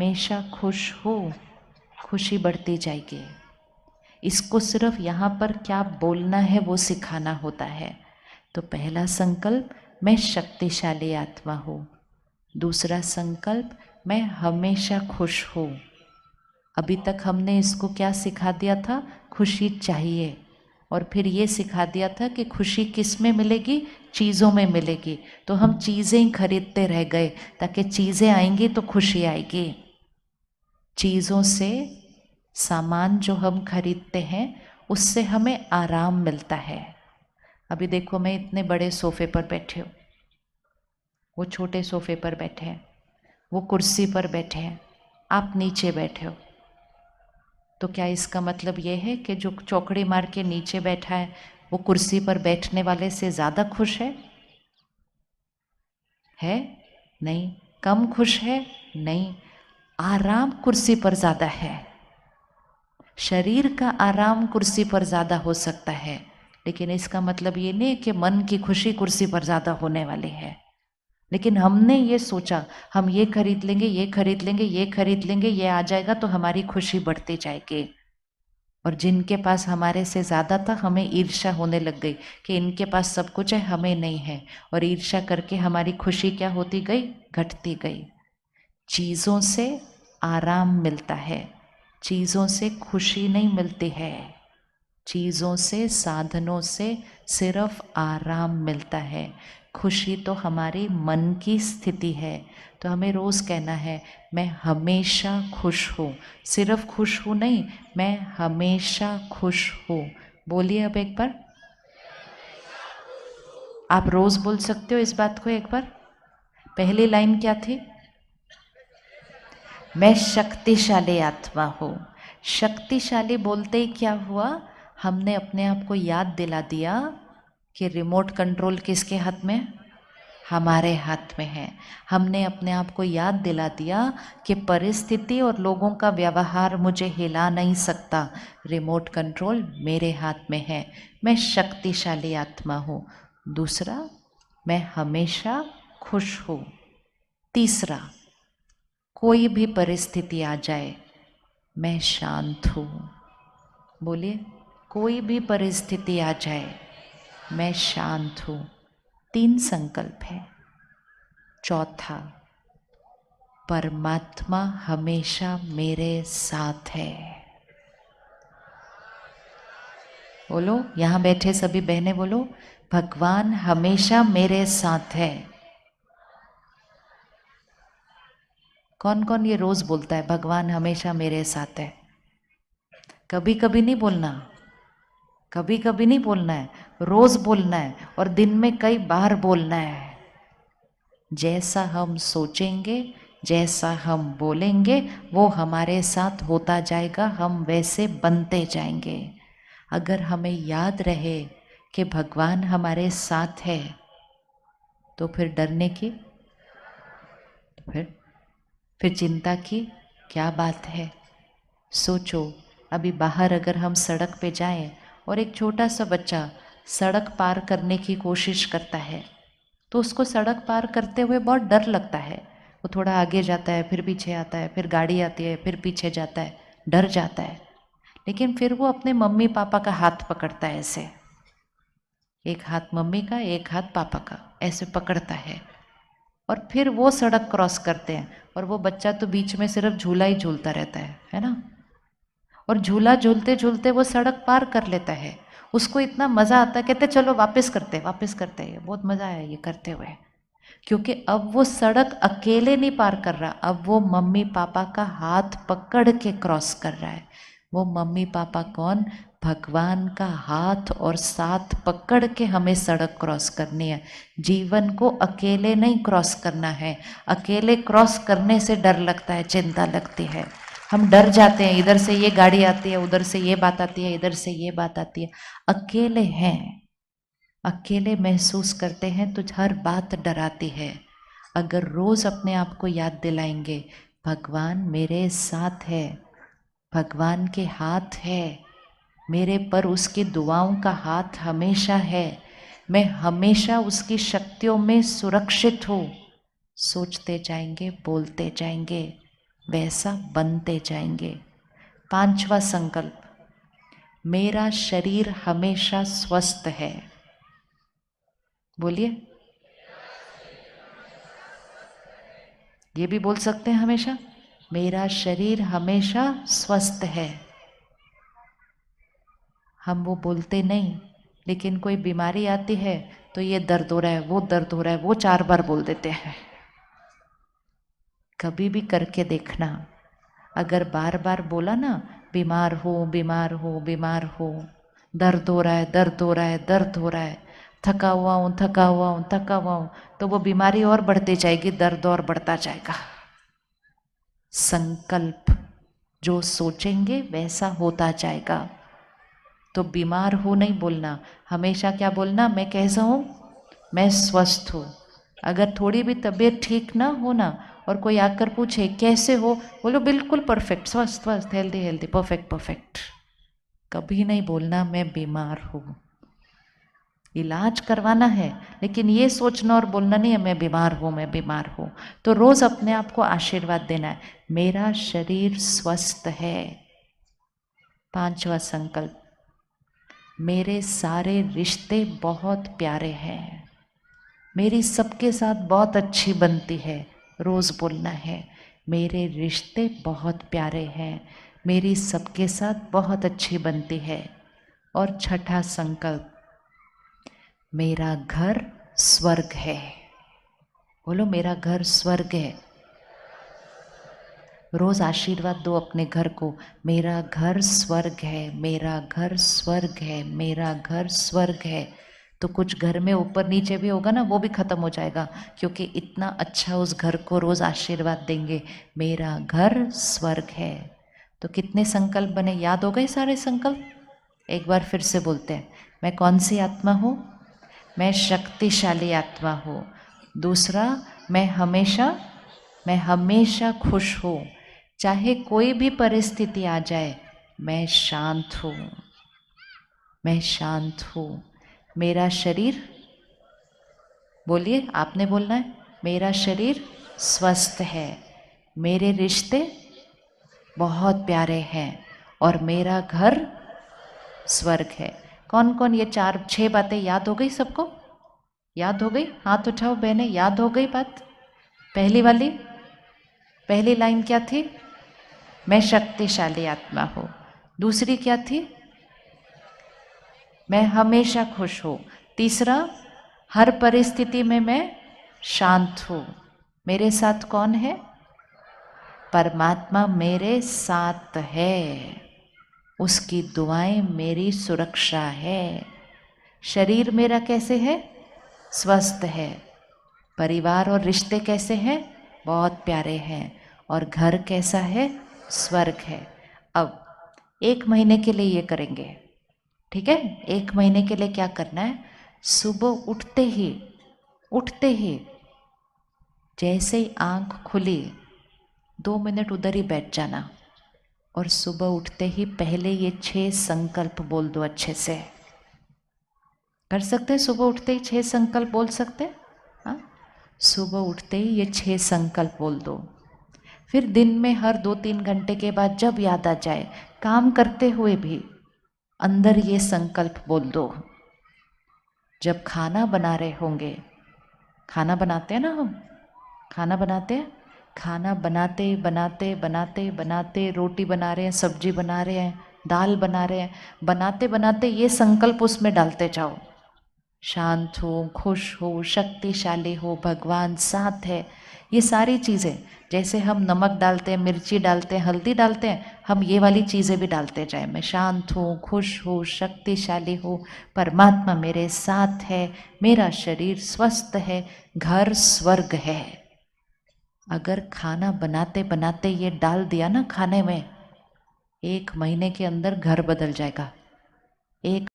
हमेशा खुश हो खुशी बढ़ती जाएगी इसको सिर्फ यहाँ पर क्या बोलना है वो सिखाना होता है तो पहला संकल्प मैं शक्तिशाली आत्मा हूँ दूसरा संकल्प मैं हमेशा खुश हूँ अभी तक हमने इसको क्या सिखा दिया था खुशी चाहिए और फिर ये सिखा दिया था कि खुशी किस में मिलेगी चीज़ों में मिलेगी तो हम चीज़ें ही खरीदते रह गए ताकि चीज़ें आएंगी तो खुशी आएगी चीज़ों से सामान जो हम खरीदते हैं उससे हमें आराम मिलता है अभी देखो मैं इतने बड़े सोफ़े पर बैठे हूँ वो छोटे सोफ़े पर बैठे हैं वो कुर्सी पर बैठे हैं आप नीचे बैठे हो तो क्या इसका मतलब ये है कि जो चौकड़ी मार के नीचे बैठा है वो कुर्सी पर बैठने वाले से ज़्यादा खुश है है नहीं कम खुश है नहीं आराम कुर्सी पर ज़्यादा है शरीर का आराम कुर्सी पर ज़्यादा हो सकता है लेकिन इसका मतलब ये नहीं कि मन की खुशी कुर्सी पर ज़्यादा होने वाली है लेकिन हमने ये सोचा हम ये खरीद लेंगे ये खरीद लेंगे ये खरीद लेंगे ये आ जाएगा तो हमारी खुशी बढ़ती जाएगी और जिनके पास हमारे से ज़्यादा था हमें ईर्ष्या होने लग गई कि इनके पास सब कुछ है हमें नहीं है और ईर्ष्या करके हमारी खुशी क्या होती गई घटती गई चीज़ों से आराम मिलता है चीज़ों से खुशी नहीं मिलती है चीज़ों से साधनों से सिर्फ आराम मिलता है खुशी तो हमारी मन की स्थिति है तो हमें रोज़ कहना है मैं हमेशा खुश हूँ सिर्फ खुश हूँ नहीं मैं हमेशा खुश हूँ बोलिए अब एक बार आप रोज़ बोल सकते हो इस बात को एक बार पहली लाइन क्या थी मैं शक्तिशाली आत्मा हूँ शक्तिशाली बोलते ही क्या हुआ हमने अपने आप को याद दिला दिया कि रिमोट कंट्रोल किसके हाथ में हमारे हाथ में है हमने अपने आप को याद दिला दिया कि परिस्थिति और लोगों का व्यवहार मुझे हिला नहीं सकता रिमोट कंट्रोल मेरे हाथ में है मैं शक्तिशाली आत्मा हूँ दूसरा मैं हमेशा खुश हूँ तीसरा कोई भी परिस्थिति आ जाए मैं शांत हूँ बोलिए कोई भी परिस्थिति आ जाए मैं शांत हूँ तीन संकल्प है चौथा परमात्मा हमेशा मेरे साथ है बोलो यहाँ बैठे सभी बहनें बोलो भगवान हमेशा मेरे साथ है कौन कौन ये रोज़ बोलता है भगवान हमेशा मेरे साथ है कभी कभी नहीं बोलना कभी कभी नहीं बोलना है रोज़ बोलना है और दिन में कई बार बोलना है जैसा हम सोचेंगे जैसा हम बोलेंगे वो हमारे साथ होता जाएगा हम वैसे बनते जाएंगे अगर हमें याद रहे कि भगवान हमारे साथ है तो फिर डरने की तो फिर फिर चिंता की क्या बात है सोचो अभी बाहर अगर हम सड़क पे जाएं और एक छोटा सा बच्चा सड़क पार करने की कोशिश करता है तो उसको सड़क पार करते हुए बहुत डर लगता है वो थोड़ा आगे जाता है फिर पीछे आता है फिर गाड़ी आती है फिर पीछे जाता है डर जाता है लेकिन फिर वो अपने मम्मी पापा का हाथ पकड़ता है ऐसे एक हाथ मम्मी का एक हाथ पापा का ऐसे पकड़ता है और फिर वो सड़क क्रॉस करते हैं और वो बच्चा तो बीच में सिर्फ झूला ही झूलता रहता है है ना और झूला झूलते झूलते वो सड़क पार कर लेता है उसको इतना मज़ा आता है कहते चलो वापस करते वापस करते हैं बहुत मज़ा आया ये करते हुए क्योंकि अब वो सड़क अकेले नहीं पार कर रहा अब वो मम्मी पापा का हाथ पकड़ के क्रॉस कर रहा है वो मम्मी पापा कौन भगवान का हाथ और साथ पकड़ के हमें सड़क क्रॉस करनी है जीवन को अकेले नहीं क्रॉस करना है अकेले क्रॉस करने से डर लगता है चिंता लगती है हम डर जाते हैं इधर से ये गाड़ी आती है उधर से ये बात आती है इधर से ये बात आती है अकेले हैं अकेले महसूस करते हैं तो हर बात डराती है अगर रोज़ अपने आप को याद दिलाएंगे भगवान मेरे साथ है भगवान के हाथ है मेरे पर उसकी दुआओं का हाथ हमेशा है मैं हमेशा उसकी शक्तियों में सुरक्षित हूँ सोचते जाएंगे बोलते जाएंगे वैसा बनते जाएंगे पांचवा संकल्प मेरा शरीर हमेशा स्वस्थ है बोलिए ये भी बोल सकते हैं हमेशा मेरा शरीर हमेशा स्वस्थ है हम वो बोलते नहीं लेकिन कोई बीमारी आती है तो ये दर्द हो रहा है वो दर्द हो रहा है वो चार बार बोल देते हैं कभी भी करके देखना अगर बार बार बोला ना बीमार हो बीमार हो बीमार हो दर्द हो रहा है दर्द हो रहा है दर्द हो रहा है थका हुआ हूँ थका हुआ हूँ थका हुआ हूँ तो वो बीमारी और बढ़ती जाएगी दर्द और बढ़ता जाएगा संकल्प जो सोचेंगे वैसा होता जाएगा तो बीमार हूँ नहीं बोलना हमेशा क्या बोलना मैं कैसा हूँ मैं स्वस्थ हूँ अगर थोड़ी भी तबीयत ठीक ना हो ना और कोई आकर पूछे कैसे हो बोलो बिल्कुल परफेक्ट स्वस्थ स्वस्थ हेल्दी हेल्दी परफेक्ट परफेक्ट कभी नहीं बोलना मैं बीमार हूँ इलाज करवाना है लेकिन ये सोचना और बोलना नहीं है मैं बीमार हूँ मैं बीमार हूँ तो रोज़ अपने आप को आशीर्वाद देना है मेरा शरीर स्वस्थ है पांचवा संकल्प मेरे सारे रिश्ते बहुत प्यारे हैं मेरी सबके साथ बहुत अच्छी बनती है रोज़ बोलना है मेरे रिश्ते बहुत प्यारे हैं मेरी सबके साथ बहुत अच्छी बनती है और छठा संकल्प मेरा घर स्वर्ग है बोलो मेरा घर स्वर्ग है रोज़ आशीर्वाद दो अपने घर को मेरा घर स्वर्ग है मेरा घर स्वर्ग है मेरा घर स्वर्ग है तो कुछ घर में ऊपर नीचे भी होगा ना वो भी ख़त्म हो जाएगा क्योंकि इतना अच्छा उस घर को रोज़ आशीर्वाद देंगे मेरा घर स्वर्ग है तो कितने संकल्प बने याद हो गए सारे संकल्प एक बार फिर से बोलते हैं मैं कौन सी आत्मा हूँ मैं शक्तिशाली आत्मा हूँ दूसरा मैं हमेशा मैं हमेशा खुश हूँ चाहे कोई भी परिस्थिति आ जाए मैं शांत हूँ मैं शांत हूँ मेरा शरीर बोलिए आपने बोलना है मेरा शरीर स्वस्थ है मेरे रिश्ते बहुत प्यारे हैं और मेरा घर स्वर्ग है कौन कौन ये चार छह बातें याद हो गई सबको याद हो गई हाथ उठाओ बहने याद हो गई बात पहली वाली पहली लाइन क्या थी मैं शक्तिशाली आत्मा हूँ दूसरी क्या थी मैं हमेशा खुश हूँ तीसरा हर परिस्थिति में मैं शांत हूँ मेरे साथ कौन है परमात्मा मेरे साथ है उसकी दुआएं मेरी सुरक्षा है शरीर मेरा कैसे है स्वस्थ है परिवार और रिश्ते कैसे हैं बहुत प्यारे हैं और घर कैसा है स्वर्ग है अब एक महीने के लिए ये करेंगे ठीक है एक महीने के लिए क्या करना है सुबह उठते ही उठते ही जैसे ही आंख खुली दो मिनट उधर ही बैठ जाना और सुबह उठते ही पहले ये छह संकल्प बोल दो अच्छे से कर सकते हैं सुबह उठते ही छह संकल्प बोल सकते हैं हाँ? सुबह उठते ही ये छह संकल्प बोल दो फिर दिन में हर दो तीन घंटे के बाद जब याद आ जाए काम करते हुए भी अंदर ये संकल्प बोल दो जब खाना बना रहे होंगे खाना बनाते हैं ना हम खाना बनाते हैं खाना बनाते बनाते बनाते बनाते रोटी बना रहे हैं सब्जी बना रहे हैं दाल बना रहे हैं बनाते बनाते ये संकल्प उसमें डालते जाओ शांत हो खुश हो शक्तिशाली हो भगवान साथ है ये सारी चीज़ें जैसे हम नमक डालते हैं मिर्ची डालते हैं हल्दी डालते हैं हम ये वाली चीज़ें भी डालते जाए मैं शांत हूँ खुश हूँ शक्तिशाली हूँ परमात्मा मेरे साथ है मेरा शरीर स्वस्थ है घर स्वर्ग है अगर खाना बनाते बनाते ये डाल दिया ना खाने में एक महीने के अंदर घर बदल जाएगा एक